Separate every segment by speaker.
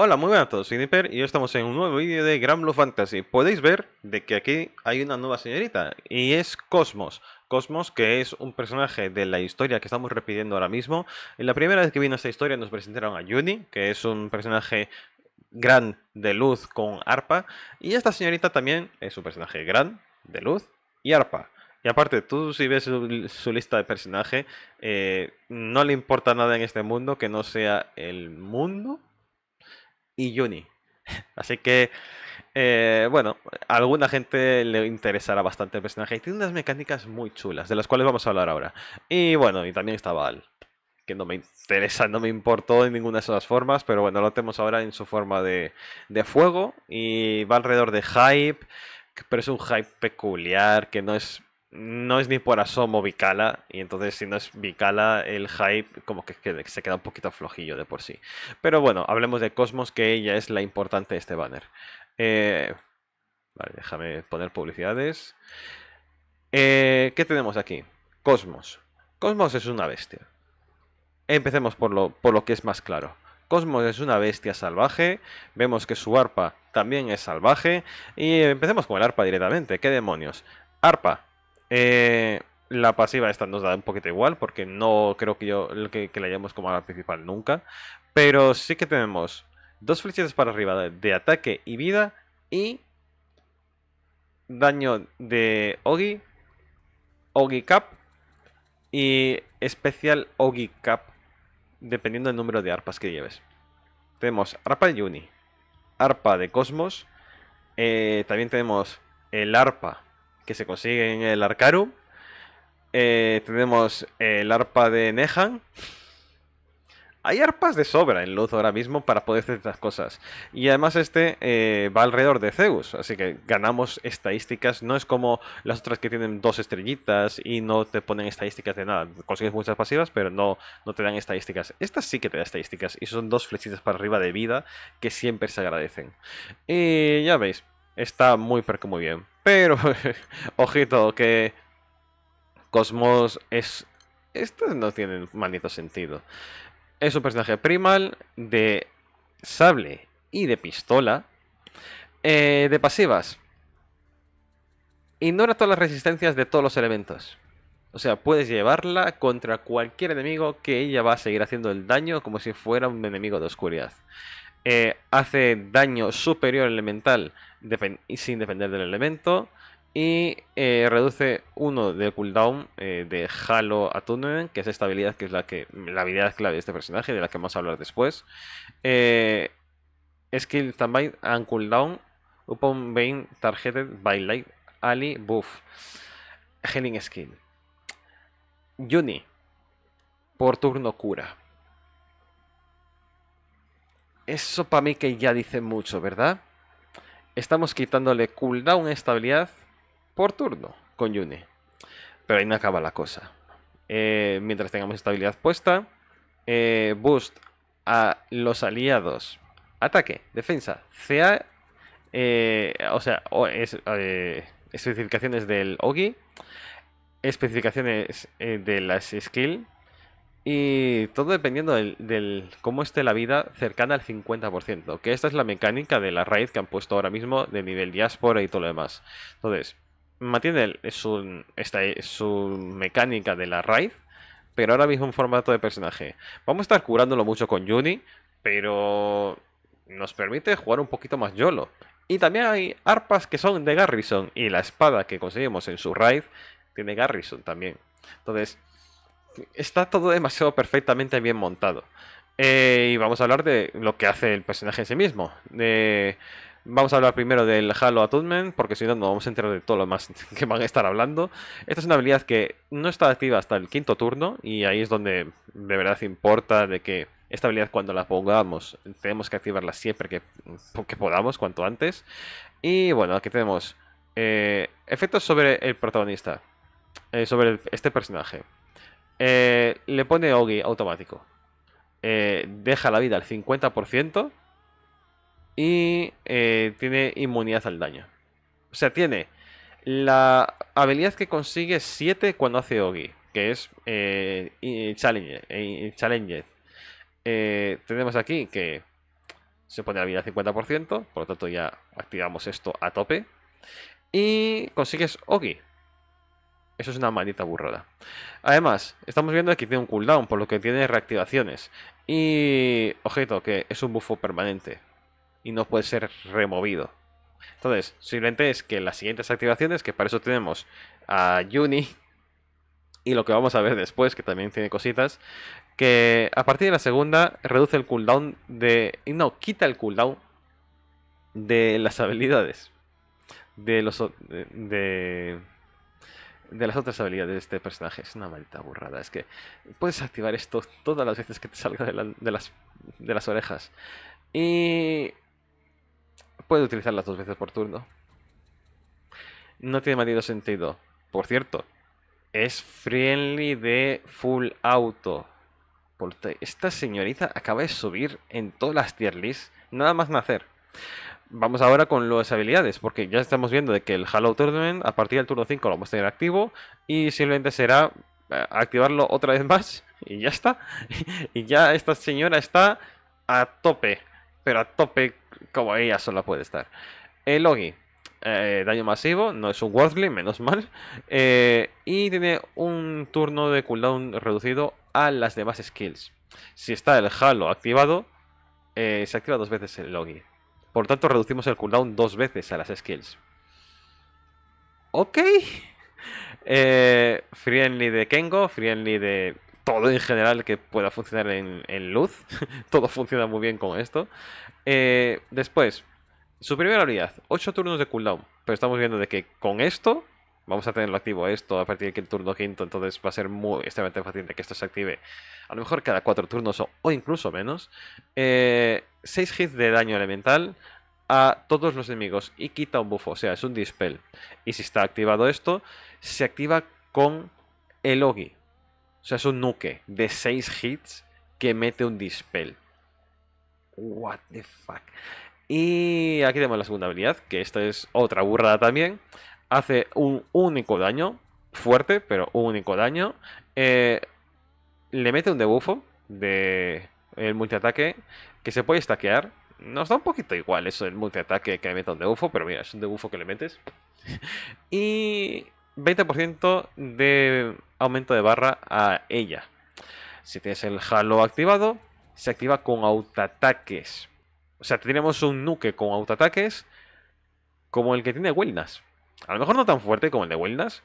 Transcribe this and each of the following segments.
Speaker 1: Hola, muy buenas a todos, soy y hoy estamos en un nuevo vídeo de Gran Blue Fantasy. Podéis ver de que aquí hay una nueva señorita y es Cosmos. Cosmos, que es un personaje de la historia que estamos repitiendo ahora mismo. En la primera vez que vino esta historia nos presentaron a Yuni, que es un personaje gran de luz con arpa. Y esta señorita también es un personaje gran de luz y arpa. Y aparte, tú si ves su, lista de personaje, eh, no le importa nada en este mundo que no sea el mundo y Juni. Así que, eh, bueno, a alguna gente le interesará bastante el personaje. Y tiene unas mecánicas muy chulas, de las cuales vamos a hablar ahora. Y bueno, y también está Val, que no me interesa, no me importó en ninguna de esas formas, pero bueno, lo tenemos ahora en su forma de, de fuego. Y va alrededor de hype, pero es un hype peculiar, que no es no es ni por asomo Vicala, y entonces si no es Vicala, el hype como que, se queda un poquito flojillo de por sí. Pero bueno, hablemos de Cosmos, que ella es la importante de este banner. Eh, vale, déjame poner publicidades. Eh, ¿Qué tenemos aquí? Cosmos. Cosmos es una bestia. Empecemos por lo, por lo que es más claro. Cosmos es una bestia salvaje, vemos que su arpa también es salvaje, y empecemos con el arpa directamente, ¿qué demonios? Arpa, eh, la pasiva esta nos da un poquito igual porque no creo que yo que, que la hayamos como arma principal nunca. Pero sí que tenemos dos flechas para arriba de, ataque y vida y daño de Ogi, Ogi Cap y especial Ogi Cap dependiendo del número de arpas que lleves. Tenemos arpa de Yuni, arpa de Cosmos, eh, también tenemos el arpa que se consigue en el Arcarum. Eh, tenemos el arpa de Nehan. Hay arpas de sobra en Luz ahora mismo para poder hacer estas cosas. Y además este eh, va alrededor de Zeus, así que ganamos estadísticas. No es como las otras que tienen dos estrellitas y no te ponen estadísticas de nada. Consigues muchas pasivas, pero no, no te dan estadísticas. estas sí que te dan estadísticas y son dos flechitas para arriba de vida que siempre se agradecen. Y eh, ya veis, está muy pero que muy bien. Pero, ojito, que Cosmos es... Esto no tienen maldito sentido. Es un personaje primal de sable y de pistola. Eh, de pasivas. Ignora todas las resistencias de todos los elementos. O sea, puedes llevarla contra cualquier enemigo que ella va a seguir haciendo el daño como si fuera un enemigo de oscuridad. Eh, hace daño superior elemental sin depender del elemento y eh, reduce uno de cooldown eh, de Halo Attunement, que es esta habilidad que es la que la habilidad clave de este personaje, de la que vamos a hablar después. skill standby and cooldown upon being targeted by light ally buff. Healing skill. Juni, por turno cura. Eso para mí que ya dice mucho, ¿verdad? Estamos quitándole cooldown estabilidad por turno con Yune. Pero ahí no acaba la cosa. Eh, mientras tengamos estabilidad puesta, eh, boost a los aliados. Ataque, defensa, CA, eh, o sea, especificaciones del Ogi, especificaciones de las skill y todo dependiendo del, cómo esté la vida cercana al 50%, que esta es la mecánica de la raid que han puesto ahora mismo de nivel diáspora y todo lo demás. Entonces, mantiene e, es su mecánica de la raid pero ahora mismo en formato de personaje. Vamos a estar curándolo mucho con Juni, pero nos permite jugar un poquito más YOLO. Y también hay arpas que son de Garrison y la espada que conseguimos en su raid tiene Garrison también. Entonces, está todo demasiado perfectamente bien montado. Eh, y vamos a hablar de lo que hace el personaje en sí mismo. Eh, vamos a hablar primero del Halo Atonement, porque si no, no vamos a enterar de todo lo más que van a estar hablando. Esta es una habilidad que no está activa hasta el quinto turno, y ahí es donde de verdad importa de que esta habilidad cuando la pongamos tenemos que activarla siempre que, podamos, cuanto antes. Y bueno, aquí tenemos eh, efectos sobre el protagonista, sobre este personaje. Eh, le pone Ogi automático. Eh, deja la vida al 50% y eh, tiene inmunidad al daño. O sea, tiene la habilidad que consigue 7 cuando hace Ogi, que es Challenge. Challenge. tenemos aquí que se pone la vida al 50%, por lo tanto ya activamos esto a tope. Y consigues Ogi, eso es una maldita burrada. Además, estamos viendo que tiene un cooldown, por lo que tiene reactivaciones. Y objeto, que es un buffo permanente. Y no puede ser removido. Entonces, simplemente es que las siguientes activaciones, que para eso tenemos a Juni. Y lo que vamos a ver después, que también tiene cositas. Que a partir de la segunda reduce el cooldown de... No, quita el cooldown de las habilidades. De los... de de las otras habilidades de este personaje. Es una maldita burrada. Es que puedes activar esto todas las veces que te salga de, las, de las orejas. Y puedes utilizarlas dos veces por turno. No tiene maldito sentido. Por cierto, es friendly de full auto. esta señorita acaba de subir en todas las tier lists. Nada más nacer vamos ahora con las habilidades, porque ya estamos viendo de que el Halo Tournament a partir del turno 5 lo vamos a tener activo y simplemente será eh, activarlo otra vez más y ya está. y ya esta señora está a tope, pero a tope como ella sola puede estar. El eh, Logi, eh, daño masivo, no es un Worldly, menos mal. y tiene un turno de cooldown reducido a las demás skills. Si está el Halo activado, se activa dos veces el Logi. Por tanto, reducimos el cooldown dos veces a las skills. Ok. Eh, friendly de Kengo, friendly de todo en general que pueda funcionar en, luz. todo funciona muy bien con esto. Eh, después, primera habilidad, 8 turnos de cooldown. Pero estamos viendo de que con esto vamos a tenerlo activo esto a partir del turno quinto, entonces va a ser muy extremadamente fácil de que esto se active. A lo mejor cada cuatro turnos o, incluso menos. 6 eh, hits de daño elemental a todos los enemigos y quita un buffo, o sea, es un dispel. Y si está activado esto, se activa con el Ogi. O sea, es un nuke de 6 hits que mete un dispel. What the fuck. Y aquí tenemos la segunda habilidad, que esta es otra burrada también hace un único daño, fuerte, pero un único daño. Eh, le mete un debufo de el multiataque que se puede stackear. Nos da un poquito igual eso el multiataque que le meta un debufo, pero mira, es un debufo que le metes. y 20% de aumento de barra a ella. Si tienes el halo activado, se activa con autoataques. O sea, tenemos un nuke con autoataques como el que tiene Wilnas. A lo mejor no tan fuerte como el de Wildness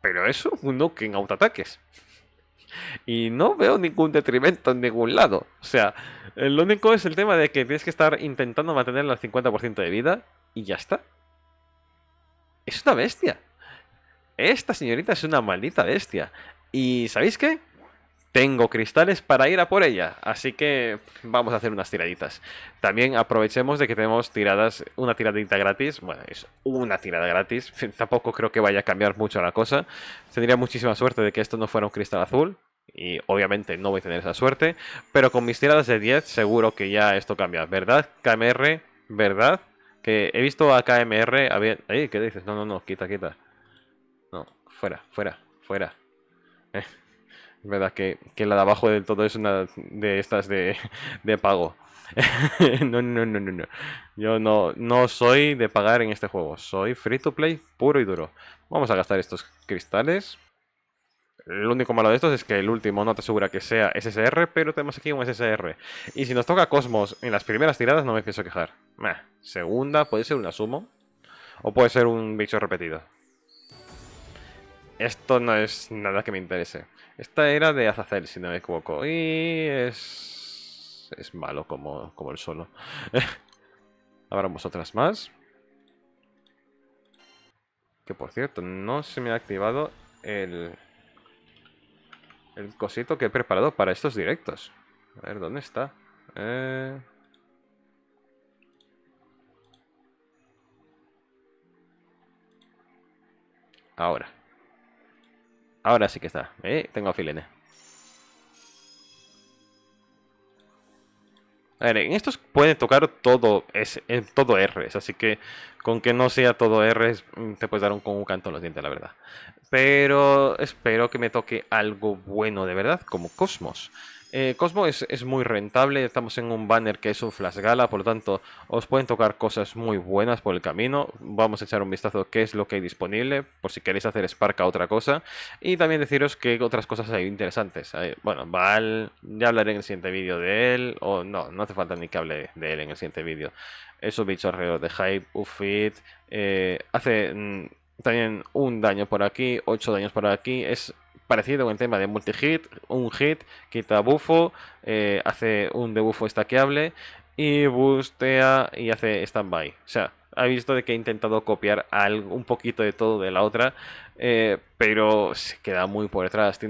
Speaker 1: pero eso, uno que en autoataques. Y no veo ningún detrimento en ningún lado. O sea, lo único es el tema de que tienes que estar intentando mantener el 50% de vida y ya está. Es una bestia. Esta señorita es una maldita bestia. ¿Y sabéis qué? Tengo cristales para ir a por ella, así que vamos a hacer unas tiraditas. También aprovechemos de que tenemos tiradas, una tiradita gratis. Bueno, es una tirada gratis. Tampoco creo que vaya a cambiar mucho la cosa. Tendría muchísima suerte de que esto no fuera un cristal azul. Y obviamente no voy a tener esa suerte. Pero con mis tiradas de 10 seguro que ya esto cambia. ¿Verdad, KMR? ¿Verdad? Que he visto a KMR... ¿Qué dices? No, no, no. Quita, quita. No, fuera, fuera, fuera. Eh, ¿verdad? Que, la de abajo del todo es una de estas de, pago. no, no, no, no, no. Yo no, no soy de pagar en este juego. Soy free to play puro y duro. Vamos a gastar estos cristales. Lo único malo de estos es que el último no te asegura que sea SSR, pero tenemos aquí un SSR. Y si nos toca Cosmos en las primeras tiradas no me pienso quejar. Segunda puede ser un Asumo o puede ser un bicho repetido. Esto no es nada que me interese. Esta era de Azazel, si no me equivoco. Y es... Es malo como, el solo. Abramos otras más. Que por cierto, no se me ha activado el... El cosito que he preparado para estos directos. A ver, ¿dónde está? Eh... Ahora. Ahora sí que está. Eh, tengo filene. A ver, en estos pueden tocar todo todo R, así que con que no sea todo R mm, te puedes dar un, con un canto en los dientes, la verdad. Pero espero que me toque algo bueno de verdad, como Cosmos. Eh, Cosmo es, muy rentable, estamos en un banner que es un flash gala, por lo tanto os pueden tocar cosas muy buenas por el camino. Vamos a echar un vistazo a qué es lo que hay disponible, por si queréis hacer Spark a otra cosa. Y también deciros que otras cosas hay interesantes. bueno, Val, ya hablaré en el siguiente vídeo de él, o no, no hace falta ni que hable de él en el siguiente vídeo. un bichos alrededor de Hype, Ufit, eh, hace... Mm, también un daño por aquí, ocho daños por aquí. Es parecido en tema de multi-hit, un hit, quita bufo, eh, hace un debufo stackeable y bustea y hace standby. O sea, ha visto de que he intentado copiar algo, un poquito de todo de la otra, eh, pero se queda muy por detrás.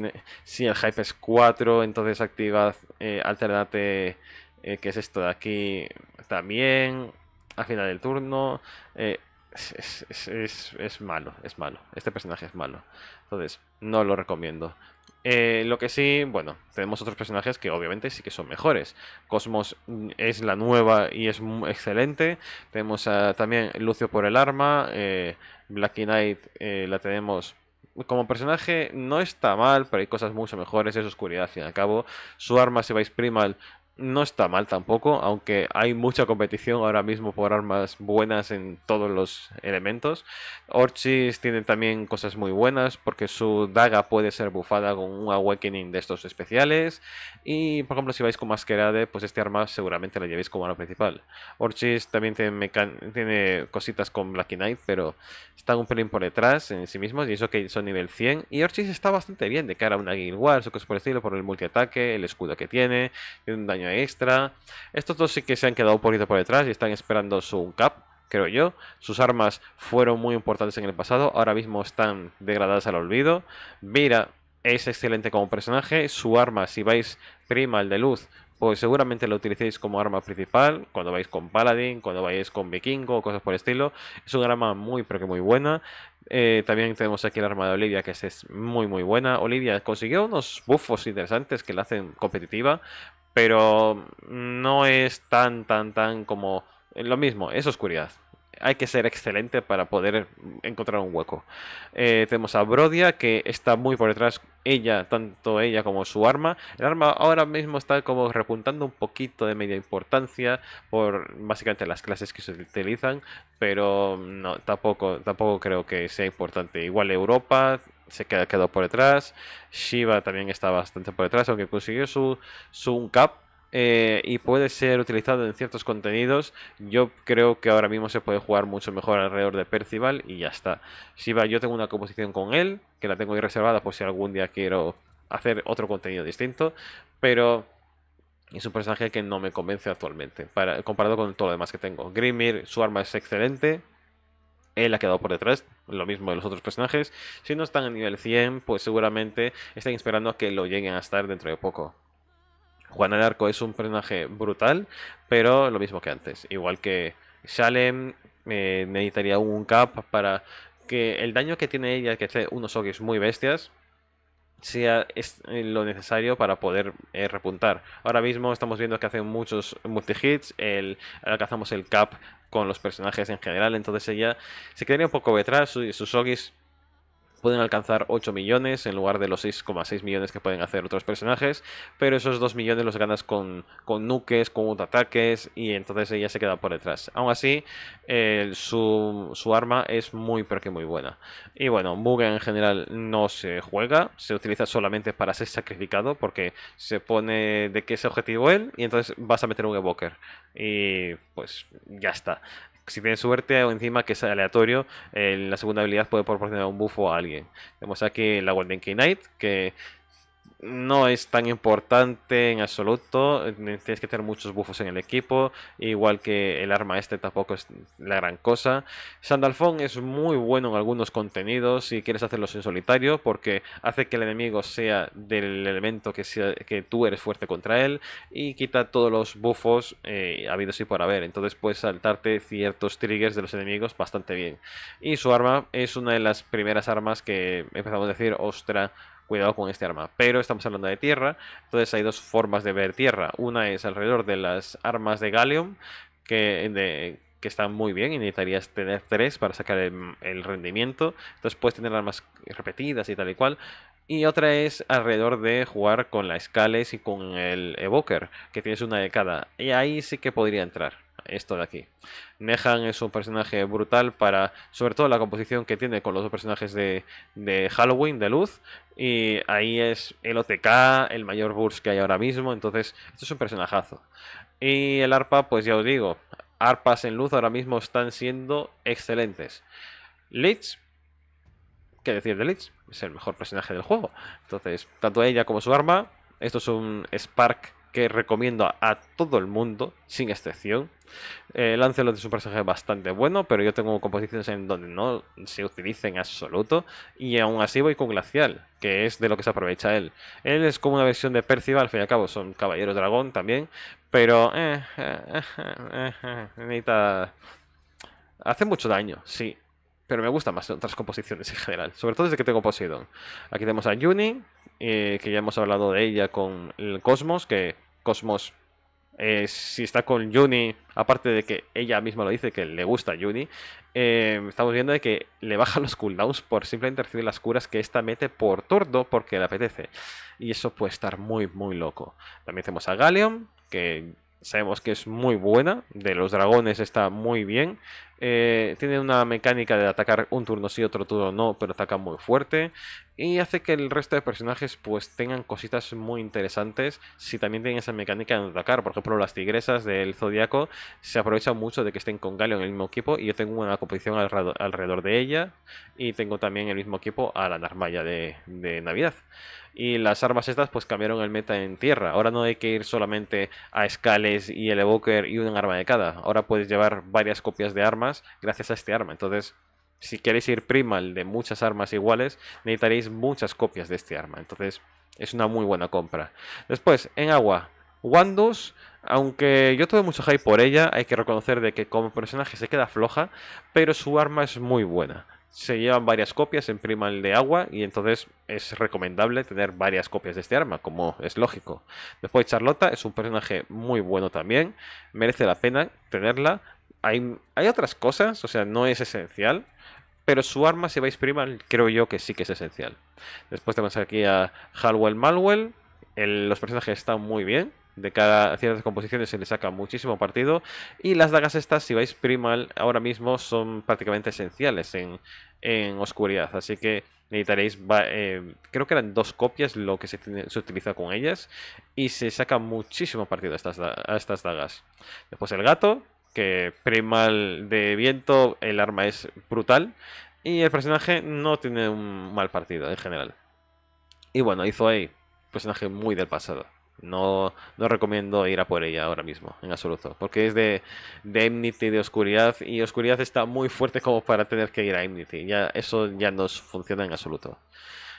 Speaker 1: si el hype es 4, entonces activa eh, alternate, que es esto de aquí también, al final del turno. Es, es malo, es malo. Este personaje es malo. Entonces, no lo recomiendo. Eh, lo que sí, bueno, tenemos otros personajes que obviamente sí que son mejores. Cosmos mm, es la nueva y es excelente. Tenemos también Lucio por el arma. Eh, Black Knight eh, la tenemos como personaje no está mal, pero hay cosas mucho mejores, es oscuridad, al fin y al cabo. Su arma, si vais primal, no está mal tampoco, aunque hay mucha competición ahora mismo por armas buenas en todos los elementos. Orchis tiene también cosas muy buenas porque su daga puede ser bufada con un awakening de estos especiales. Y por ejemplo, si vais con Masquerade, pues este arma seguramente la llevéis como arma principal. Orchis también tiene, cositas con Black Knight, pero están un pelín por detrás en sí mismos y eso que son nivel 100. Y Orchis está bastante bien de cara a una Guild Wars o cosas por el estilo, por el multiataque, el escudo que tiene, tiene un daño extra. Estos dos sí que se han quedado un poquito por detrás y están esperando su cap, creo yo. Sus armas fueron muy importantes en el pasado, ahora mismo están degradadas al olvido. Mira es excelente como personaje, su arma, si vais prima, el de luz, pues seguramente lo utilicéis como arma principal cuando vais con paladín, cuando vais con vikingo, cosas por el estilo. Es un arma muy pero que muy buena. Eh, también tenemos aquí el arma de Olivia que es muy muy buena. Olivia consiguió unos buffos interesantes que la hacen competitiva, pero no es tan, tan, tan como eh, lo mismo, es oscuridad. Hay que ser excelente para poder encontrar un hueco. Eh, tenemos a Brodia, que está muy por detrás, ella, tanto ella como su arma. El arma ahora mismo está como repuntando un poquito de media importancia por básicamente las clases que se utilizan, pero no, tampoco, tampoco creo que sea importante. Igual Europa, se quedó por detrás. Shiva también está bastante por detrás, aunque consiguió su, su cap eh, y puede ser utilizado en ciertos contenidos. Yo creo que ahora mismo se puede jugar mucho mejor alrededor de Percival y ya está. Shiva, yo tengo una composición con él, que la tengo ahí reservada por si algún día quiero hacer otro contenido distinto. Pero es un personaje que no me convence actualmente, para, comparado con todo lo demás que tengo. Grimir, su arma es excelente, él ha quedado por detrás, lo mismo de los otros personajes. Si no están a nivel 100, pues seguramente están esperando a que lo lleguen a estar dentro de poco. Juan el Arco es un personaje brutal, pero lo mismo que antes. Igual que Shalem, eh, necesitaría un cap para que el daño que tiene ella, que hace unos ogres muy bestias, sea es eh, lo necesario para poder eh, repuntar. Ahora mismo estamos viendo que hacen muchos multi-hits, alcanzamos el cap con los personajes en general, entonces ella se quedaría un poco detrás, sus Sogis pueden alcanzar 8 millones en lugar de los 6,6 millones que pueden hacer otros personajes, pero esos 2 millones los ganas con, con nuques, con ataques y entonces ella se queda por detrás. Aún así, su, su, arma es muy pero que muy buena. Y bueno, Mugen en general no se juega, se utiliza solamente para ser sacrificado porque se pone de que es objetivo él y entonces vas a meter un evoker y pues ya está si tiene suerte o encima que es aleatorio, eh, la segunda habilidad puede proporcionar un buffo a alguien. Vemos aquí la Golden Knight, que no es tan importante en absoluto. Eh, tienes que tener muchos buffos en el equipo. Igual que el arma este tampoco es la gran cosa. Sandalfón es muy bueno en algunos contenidos si quieres hacerlos en solitario. Porque hace que el enemigo sea del elemento que, sea, que tú eres fuerte contra él. Y quita todos los buffos eh, habidos y por haber. Entonces puedes saltarte ciertos triggers de los enemigos bastante bien. Y su arma es una de las primeras armas que empezamos a decir, ostra cuidado con este arma. Pero estamos hablando de tierra, entonces hay dos formas de ver tierra. Una es alrededor de las armas de gallium, que, que están muy bien y necesitarías tener tres para sacar el, rendimiento. Entonces puedes tener armas repetidas y tal y cual. Y otra es alrededor de jugar con la Scales y con el Evoker, que tienes una de cada. Y ahí sí que podría entrar esto de aquí. Nehan es un personaje brutal para, sobre todo la composición que tiene con los dos personajes de, de Halloween, de Luz, y ahí es el OTK, el mayor burst que hay ahora mismo, entonces esto es un personajazo. Y el arpa, pues ya os digo, arpas en luz ahora mismo están siendo excelentes. Lich, ¿qué decir de Lich, Es el mejor personaje del juego. Entonces, tanto ella como su arma, esto es un Spark que recomiendo a todo el mundo, sin excepción. Eh, Lancelot de su personaje bastante bueno, pero yo tengo composiciones en donde no se utiliza en absoluto. Y aún así voy con Glacial, que es de lo que se aprovecha él. Él es como una versión de Percival, al fin y al cabo, son caballeros dragón también. Pero... Eh, eh, eh, necesita... Hace mucho daño, sí. Pero me gustan más otras composiciones en general. Sobre todo desde que tengo Poseidon. Aquí tenemos a Juni, eh, que ya hemos hablado de ella con el Cosmos, que Cosmos, eh, si está con Juni, aparte de que ella misma lo dice, que le gusta Juni, eh, estamos viendo de que le bajan los cooldowns por simplemente recibir las curas que ésta mete por tordo porque le apetece. Y eso puede estar muy, muy loco. También hacemos a Galeon, que sabemos que es muy buena, de los dragones está muy bien, eh, tiene una mecánica de atacar un turno sí, otro turno no, pero ataca muy fuerte. Y hace que el resto de personajes pues tengan cositas muy interesantes si también tienen esa mecánica de atacar. Por ejemplo, las tigresas del Zodíaco se aprovechan mucho de que estén con Galio en el mismo equipo y yo tengo una composición alrededor, de ella y tengo también el mismo equipo a la Narmaya de, Navidad. Y las armas estas pues cambiaron el meta en tierra. Ahora no hay que ir solamente a scales y el evoker y un arma de cada. Ahora puedes llevar varias copias de armas gracias a este arma. Entonces, si queréis ir primal de muchas armas iguales, necesitaréis muchas copias de este arma. Entonces, es una muy buena compra. Después, en agua, Wandus, aunque yo tuve mucho hype por ella, hay que reconocer de que como personaje se queda floja, pero su arma es muy buena. Se llevan varias copias en primal de agua y entonces es recomendable tener varias copias de este arma, como es lógico. Después Charlota es un personaje muy bueno también, merece la pena tenerla, hay, otras cosas, o sea, no es esencial, pero su arma si vais primal, creo yo que sí que es esencial. Después tenemos aquí a Halwell Malwell, los personajes están muy bien, de cada ciertas composiciones se le saca muchísimo partido y las dagas estas si vais primal ahora mismo son prácticamente esenciales en, oscuridad así que necesitaréis eh, creo que eran dos copias lo que se, se, utiliza con ellas y se saca muchísimo partido estas, a estas dagas después el gato que primal de viento, el arma es brutal y el personaje no tiene un mal partido en general. Y bueno, hizo ahí, personaje muy del pasado. No, recomiendo ir a por ella ahora mismo, en absoluto, porque es de, de de Oscuridad, y Oscuridad está muy fuerte como para tener que ir a Enmity. Ya, eso ya no funciona en absoluto.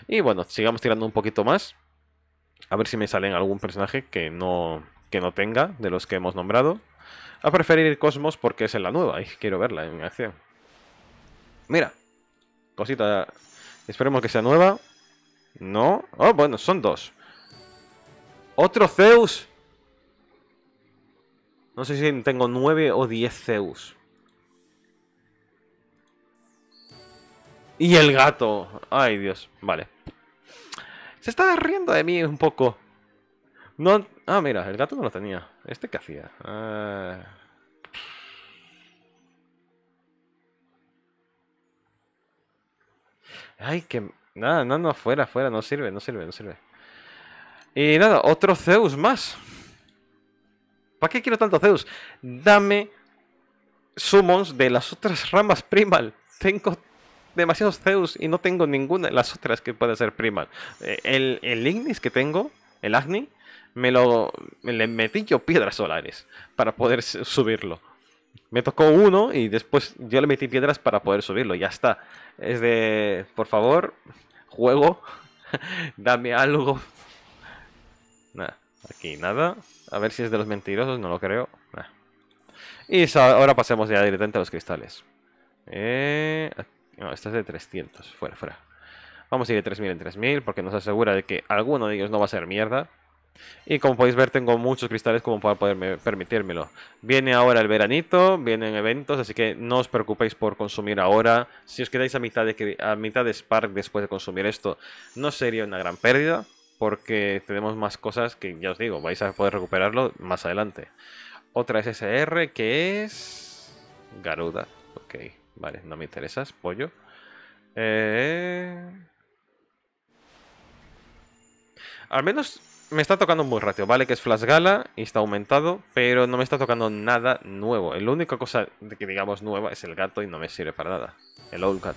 Speaker 1: Y bueno, sigamos tirando un poquito más. A ver si me salen algún personaje que no, que no tenga, de los que hemos nombrado. A preferir Cosmos porque es en la nueva y quiero verla en acción. Mira, cosita. Esperemos que sea nueva. No. Oh, bueno, son dos. ¡Otro Zeus! No sé si tengo nueve o diez Zeus. Y el gato. Ay, Dios. Vale. Se está riendo de mí un poco. No... Ah, mira, el gato no lo tenía. ¿Este qué hacía? Ah. Ay, que... Nada, no, no, fuera, fuera, no sirve, no sirve, no sirve. Y nada, otro Zeus más. ¿Para qué quiero tanto Zeus? Dame summons de las otras ramas primal. Tengo demasiados Zeus y no tengo ninguna de las otras que pueda ser primal. Eh, el, el Ignis que tengo, el Agni, me lo le metí yo piedras solares para poder subirlo. Me tocó uno y después yo le metí piedras para poder subirlo, ya está. Es de, por favor, juego, dame algo. Nada, aquí nada. A ver si es de los mentirosos, no lo creo. Y ahora pasemos ya directamente a los cristales. Eh, no, esta es de 300, fuera, fuera. Vamos a ir de 3000 en 3000 porque nos asegura de que alguno de ellos no va a ser mierda. Y como podéis ver, tengo muchos cristales como para poder permitírmelo. Viene ahora el veranito, vienen eventos, así que no os preocupéis por consumir ahora. Si os quedáis a mitad de, a mitad de Spark después de consumir esto, no sería una gran pérdida, porque tenemos más cosas que, ya os digo, vais a poder recuperarlo más adelante. Otra SSR que es... Garuda. Ok, vale, no me interesas, pollo. Eh... Al menos me está tocando muy buen ratio, ¿vale? Que es Flash Gala y está aumentado, pero no me está tocando nada nuevo. La única cosa que digamos nueva es el gato y no me sirve para nada. El Old Cat.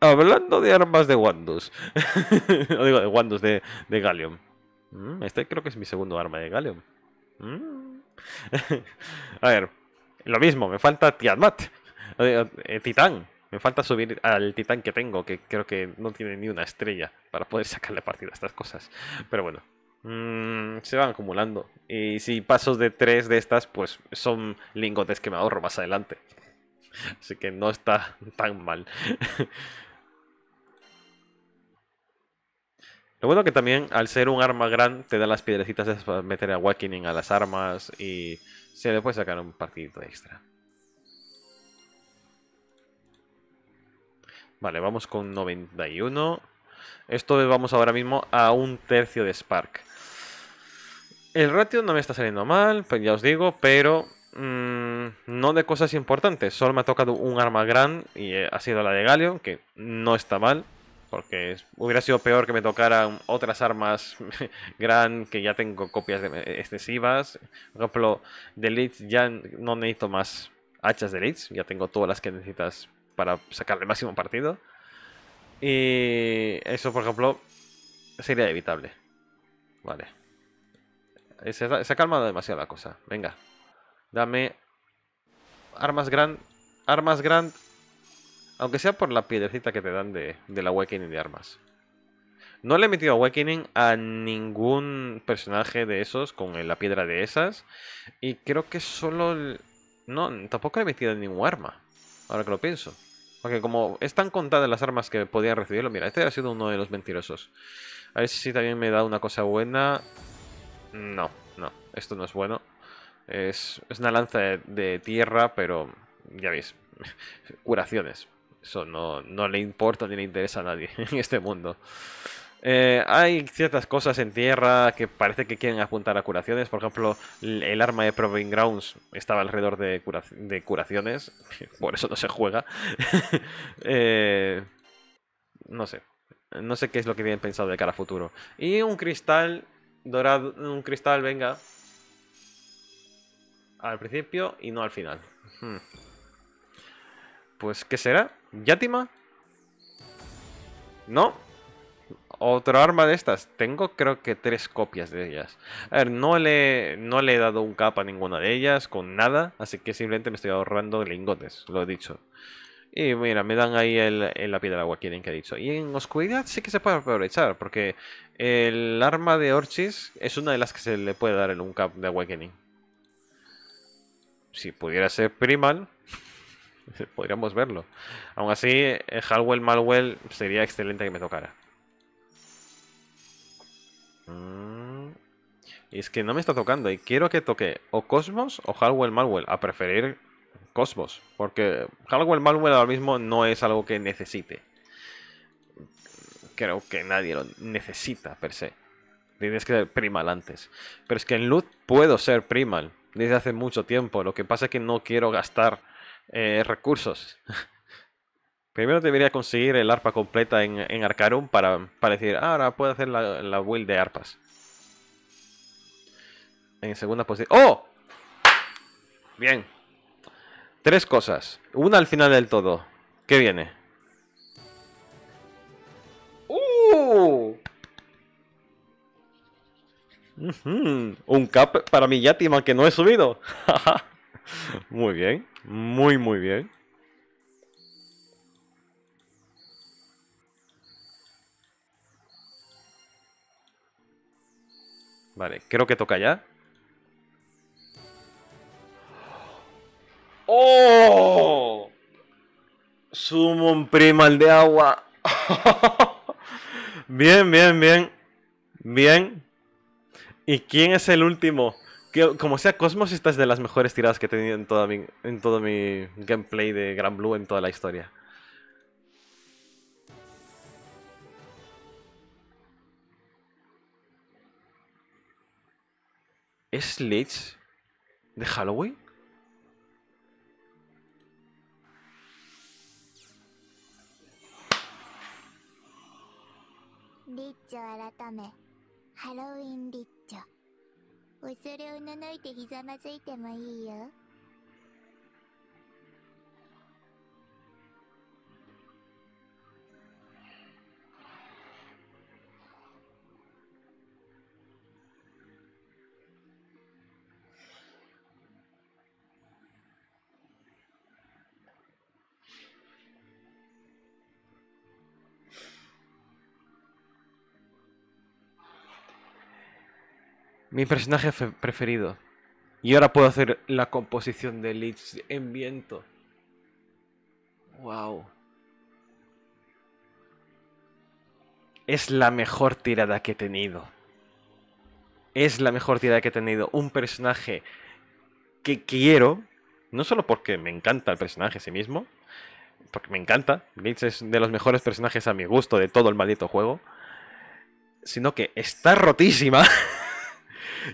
Speaker 1: Hablando de armas de Wandus. no digo de Wandus, de, de mm, Este creo que es mi segundo arma de Gallium. Mm. A ver, lo mismo, me falta Tiamat. Eh, Titán. Me falta subir al titán que tengo, que creo que no tiene ni una estrella para poder sacarle partido a estas cosas. Pero bueno, mm, se van acumulando. Y si pasos de tres de estas, pues son lingotes que me ahorro más adelante. Así que no está tan mal. Lo bueno que también al ser un arma grande te da las piedrecitas para meter a Wakining a las armas y se le puede sacar un partidito extra. Vale, vamos con 91. Esto vamos ahora mismo a un tercio de Spark. El ratio no me está saliendo mal, pues ya os digo, pero mm, no de cosas importantes. Solo me ha tocado un arma gran y eh, ha sido la de Galio, que no está mal. Porque hubiera sido peor que me tocaran otras armas gran que ya tengo copias eh, excesivas. Por ejemplo, de Leeds ya no necesito más hachas de Leeds. Ya tengo todas las que necesitas para sacarle el máximo partido. Y eso, por ejemplo, sería evitable. Vale. Eh, se, ha calmado demasiado la cosa. Venga. Dame armas grand. Armas grand. Aunque sea por la piedrecita que te dan de, la Awakening de armas. No le he metido Awakening a ningún personaje de esos con la piedra de esas. Y creo que solo... No, tampoco le he metido ningún arma. Ahora que lo pienso. Porque como están contadas las armas que podía recibirlo, mira, este ha sido uno de los mentirosos. A ver si también me da una cosa buena. No, no, esto no es bueno. Es, una lanza de, tierra, pero ya veis, curaciones. Eso no, no le importa ni le interesa a nadie en este mundo. Eh, hay ciertas cosas en tierra que parece que quieren apuntar a curaciones. Por ejemplo, el arma de Proving Grounds estaba alrededor de, curaciones. Por eso no se juega. Eh, no sé. No sé qué es lo que tienen pensado de cara a futuro. Y un cristal dorado. Un cristal, venga. Al principio y no al final. Hmm. Pues, ¿qué será? ¿Yatima? No. Otro arma de estas. Tengo creo que tres copias de ellas. A ver, no le, no le he dado un cap a ninguna de ellas con nada. Así que simplemente me estoy ahorrando lingotes, lo he dicho. Y mira, me dan ahí el, la piedra agua, quieren que he dicho. Y en oscuridad sí que se puede aprovechar, porque el arma de Orchis es una de las que se le puede dar el cap de Awakening. Si pudiera ser primal, podríamos verlo. Aún así, Halwell Malwell sería excelente que me tocara. Mm. Y Es que no me está tocando y quiero que toque o Cosmos o Halwell Malwell A preferir Cosmos, porque Halwell Malwell ahora mismo no es algo que necesite. Creo que nadie lo necesita per se. Tienes que ser primal antes. Pero es que en Loot puedo ser primal desde hace mucho tiempo. Lo que pasa es que no quiero gastar eh, recursos. Primero debería conseguir el arpa completa en, en Arcarum para, para decir, ah, ahora puedo hacer la, la build de arpas. En segunda posición. ¡Oh! Bien. Tres cosas. Una al final del todo. ¿Qué viene? ¡Uh! Un cap para mi Yatima que no he subido. muy bien, muy muy bien. Vale, creo que toca ya. ¡Oh! un Primal de agua. bien, bien, bien. Bien. ¿Y quién es el último? como sea, Cosmos, esta es de las mejores tiradas que he tenido en, toda en todo mi gameplay de Gran Blue en toda la historia. ¿Es Leitch de Halloween? リッチ h 改め、ハロウィンリッチョ。恐れをののいてひざまずいてもいいよ。mi personaje preferido. Y ahora puedo hacer la composición de Lich en viento. Wow. Es la mejor tirada que he tenido. Es la mejor tirada que he tenido. Un personaje que quiero. No solo porque me encanta el personaje a sí mismo. Porque me encanta. Leeds es de los mejores personajes a mi gusto de todo el maldito juego. Sino que está rotísima.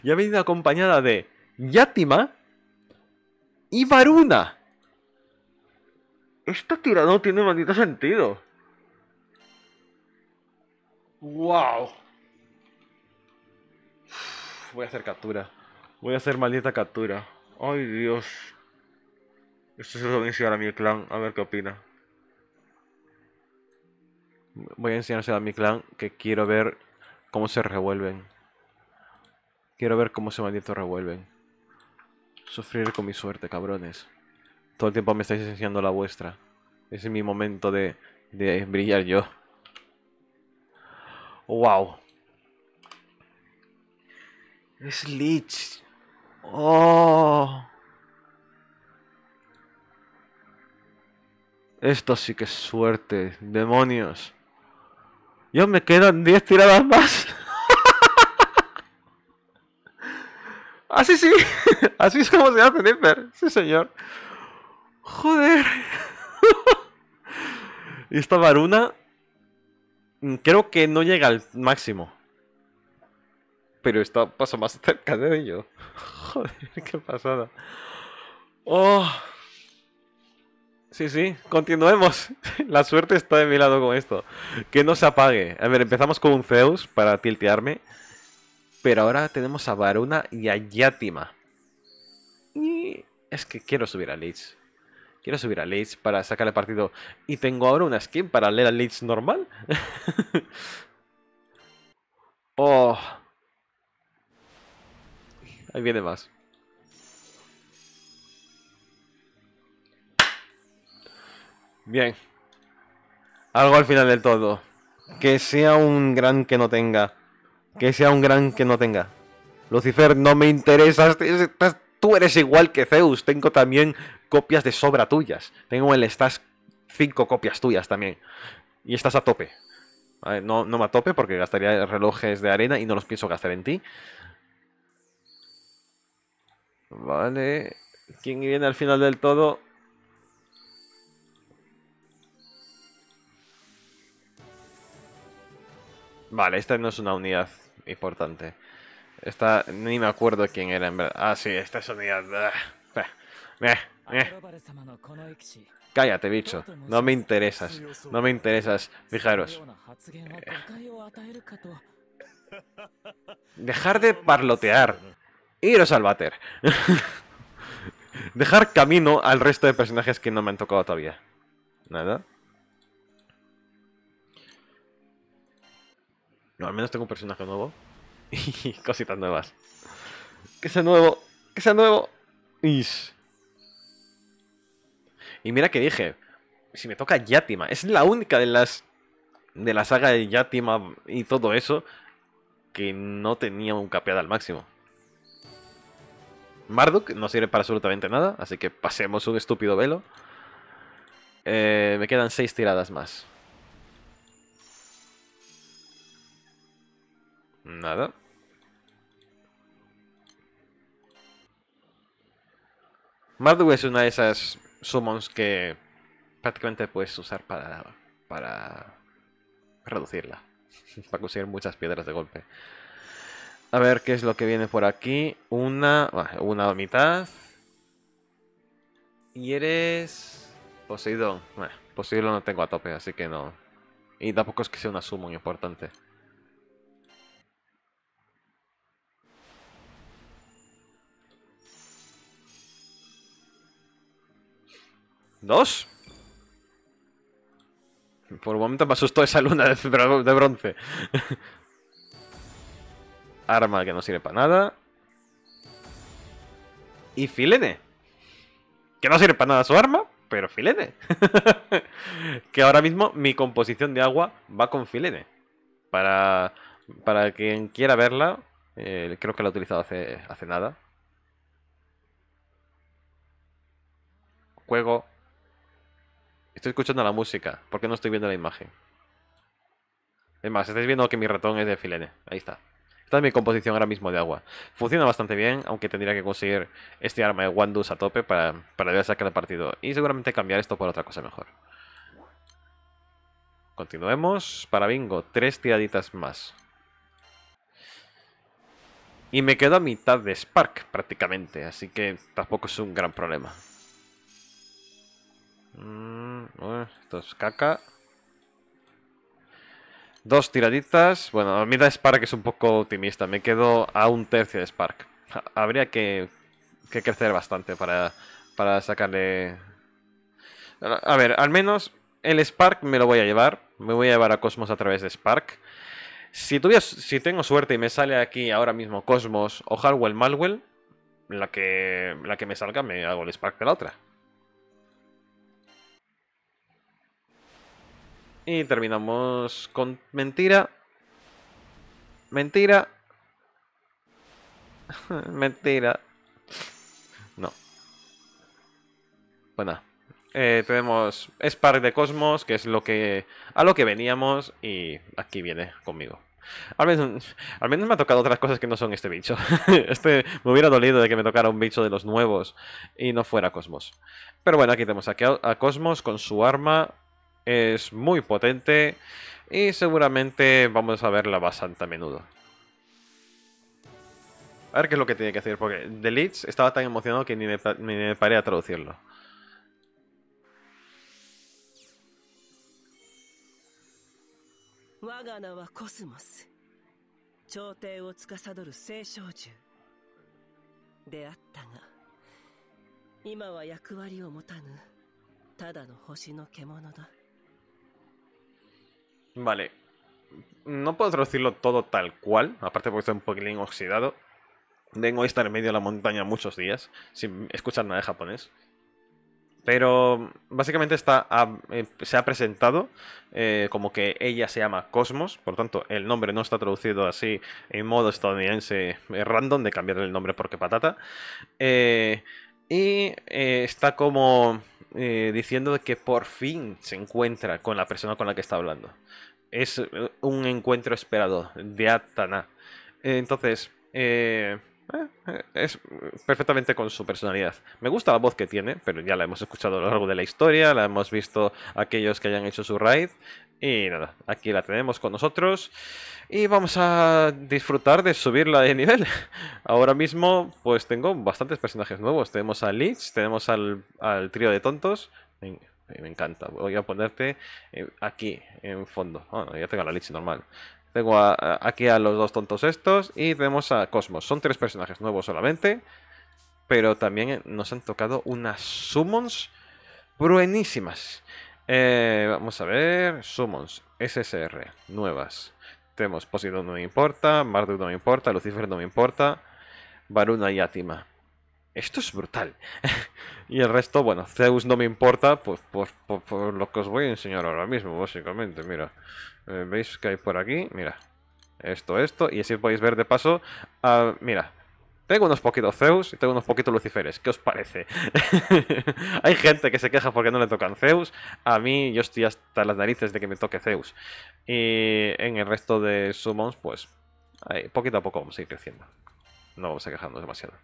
Speaker 1: Y ha venido acompañada de Yatima y Varuna. Esta tira no tiene maldito sentido. ¡Wow! Voy a hacer captura. Voy a hacer maldita captura. ¡Ay, Dios! Esto se lo voy a enseñar a mi clan, a ver qué opina. Voy a enseñárselo a mi clan que quiero ver cómo se revuelven. Quiero ver cómo se malditos revuelven. Sufrir con mi suerte, cabrones. Todo el tiempo me estáis enseñando la vuestra. Ese es mi momento de, brillar yo. ¡Wow! Es leech. ¡Oh! Esto sí que es suerte. ¡Demonios! Yo me en 10 tiradas más. Así sí, así es como se hace Dipper, ¿eh? sí señor. Joder. Y esta Varuna mm, creo que no llega al máximo. Pero está paso más cerca de ello. Joder, qué pasada. Oh. Sí, sí, continuemos. La suerte está de mi lado con esto. Que no se apague. A ver, empezamos con un Zeus para tiltearme. Pero ahora tenemos a Varuna y a Yatima. Y es que quiero subir a Leeds. Quiero subir a Leeds para sacar el partido. Y tengo ahora una skin para leer a Leeds normal. oh. Ahí viene más. Bien. Algo al final del todo. Que sea un gran que no tenga que sea un gran que no tenga. Lucifer, no me interesas. Tú eres igual que Zeus. Tengo también copias de sobra tuyas. Tengo el estás cinco copias tuyas también. Y estás a tope. no, no me a tope porque gastaría relojes de arena y no los pienso gastar en ti. Vale. ¿Quién viene al final del todo? Vale, esta no es una unidad importante. Esta, ni me acuerdo quién era en verdad. Ah, sí, esta es ah, ah, eh, eh. Cállate, bicho. No me interesas. No me interesas. Fijaros. Eh. Dejar de parlotear. Iros al váter. Dejar camino al resto de personajes que no me han tocado todavía. Nada. al menos tengo un personaje nuevo. Y cositas nuevas. Que sea nuevo. Que sea nuevo. Y mira que dije. Si me toca Yatima. Es la única de las. De la saga de Yatima y todo eso. Que no tenía un capeado al máximo. Marduk no sirve para absolutamente nada. Así que pasemos un estúpido velo. Eh, me quedan seis tiradas más. Nada. Mardu es una de esas summons que prácticamente puedes usar para, para reducirla. para conseguir muchas piedras de golpe. A ver qué es lo que viene por aquí. Una, una mitad. Y eres poseído, Bueno, Poseidón no tengo a tope, así que no. Y tampoco es que sea una summon importante. ¿Dos? Por un momento me asustó esa luna de, bronce. Arma que no sirve para nada. Y filene. Que no sirve para nada su arma, pero filene. que ahora mismo mi composición de agua va con filene. Para, quien quiera verla, eh, creo que la he utilizado hace, hace nada. Juego Estoy escuchando la música, porque no estoy viendo la imagen. Es más, estáis viendo que mi ratón es de filene. Ahí está. Esta es mi composición ahora mismo de agua. Funciona bastante bien, aunque tendría que conseguir este arma de Wandus a tope para, para poder sacar el partido. Y seguramente cambiar esto por otra cosa mejor. Continuemos. Para bingo, tres tiraditas más. Y me quedo a mitad de Spark prácticamente, así que tampoco es un gran problema. Mm, esto es caca. Dos tiraditas. Bueno, a mí la Spark es un poco optimista. Me quedo a un tercio de Spark. Habría que, crecer bastante para, sacarle... A ver, al menos el Spark me lo voy a llevar. Me voy a llevar a Cosmos a través de Spark. Si, si tengo suerte y me sale aquí ahora mismo Cosmos o Harwell Malwell, la que, la que me salga me hago el Spark de la otra. Y terminamos con mentira. Mentira. mentira. No. Bueno. Pues eh, tenemos Spark de Cosmos, que es lo que a lo que veníamos y aquí viene conmigo. Al menos, al menos me ha tocado otras cosas que no son este bicho. este me hubiera dolido de que me tocara un bicho de los nuevos y no fuera Cosmos. Pero bueno, aquí tenemos a Cosmos con su arma es muy potente y seguramente vamos a verla bastante a menudo. A ver qué es lo que tiene que hacer, porque The Leeds estaba tan emocionado que ni me, paré a traducirlo. Cosmos. Vale. No puedo traducirlo todo tal cual, aparte porque está un poquitín oxidado. a estar en medio de la montaña muchos días, sin escuchar nada de japonés. Pero básicamente está, eh, se ha presentado eh, como que ella se llama Cosmos, por tanto el nombre no está traducido así en modo estadounidense eh, random de cambiar el nombre porque patata. y está como eh, diciendo que por fin se encuentra con la persona con la que está hablando. Es eh, un encuentro esperado de Atana. Entonces, eh, es perfectamente con su personalidad. Me gusta la voz que tiene, pero ya la hemos escuchado a lo largo de la historia, la hemos visto aquellos que hayan hecho su raid. Y nada, aquí la tenemos con nosotros y vamos a disfrutar de subirla de nivel. Ahora mismo pues tengo bastantes personajes nuevos. Tenemos a Leech, tenemos al, trío de tontos. Me, encanta, voy a ponerte eh, aquí en fondo. Bueno, ah, ya tengo a la Lich normal. Tengo aquí a los dos tontos estos y tenemos a Cosmos. Son tres personajes nuevos solamente, pero también nos han tocado unas summons buenísimas. Eh, vamos a ver. Summons. SSR. Nuevas. Tenemos Poseidon no me importa. Marduk no me importa. Lucifer no me importa. Varuna y Atima. Esto es brutal. y el resto, bueno, Zeus no me importa pues, por, lo que os voy a enseñar ahora mismo, básicamente. Mira, eh, ¿veis que hay por aquí? Mira, esto, esto. Y así podéis ver de paso, ah, mira, tengo unos poquitos Zeus y tengo unos poquitos Luciferes. ¿Qué os parece? Hay gente que se queja porque no le tocan Zeus. A mí yo estoy hasta las narices de que me toque Zeus. Y en el resto de summons, pues poquito a poco vamos a ir creciendo. No vamos a quejarnos demasiado.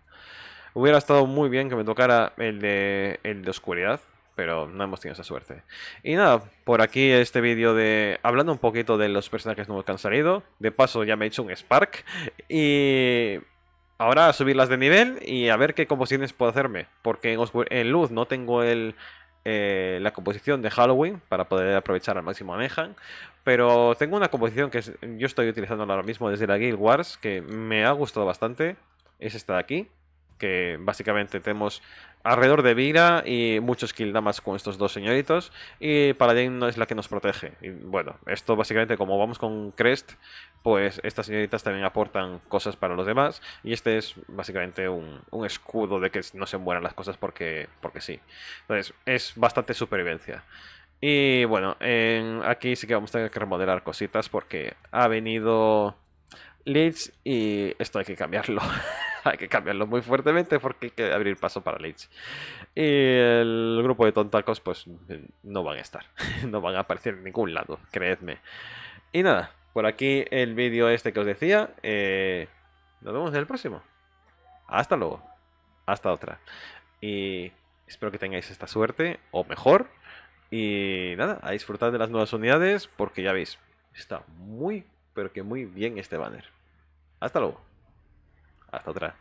Speaker 1: Hubiera estado muy bien que me tocara el de, el de oscuridad, pero no hemos tenido esa suerte. Y nada, por aquí este vídeo de hablando un poquito de los personajes nuevos que han salido. De paso ya me he hecho un Spark y Ahora a subirlas de nivel y a ver qué composiciones puedo hacerme. Porque en, luz no tengo eh, la composición de Halloween para poder aprovechar al máximo a Mehan. Pero tengo una composición que yo estoy utilizando ahora mismo desde la Guild Wars que me ha gustado bastante. Es esta de aquí que básicamente tenemos alrededor de vida y muchos kildamas con estos dos señoritos y Paladin no es la que nos protege. Y bueno, esto básicamente como vamos con Crest, pues estas señoritas también aportan cosas para los demás y este es básicamente un, escudo de que no se mueran las cosas porque, porque sí. Entonces es bastante supervivencia. Y bueno, aquí sí que vamos a tener que remodelar cositas porque ha venido Leeds y esto hay que cambiarlo. hay que cambiarlo muy fuertemente porque hay que abrir paso para Leeds Y el grupo de tontacos, pues no van a estar, no van a aparecer en ningún lado, creedme. Y nada, por aquí el vídeo este que os decía. Eh, nos vemos en el próximo. Hasta luego. Hasta otra. Y espero que tengáis esta suerte, o mejor. Y nada, a disfrutar de las nuevas unidades, porque ya veis, está muy, pero que muy bien este banner. Hasta luego. Hasta otra.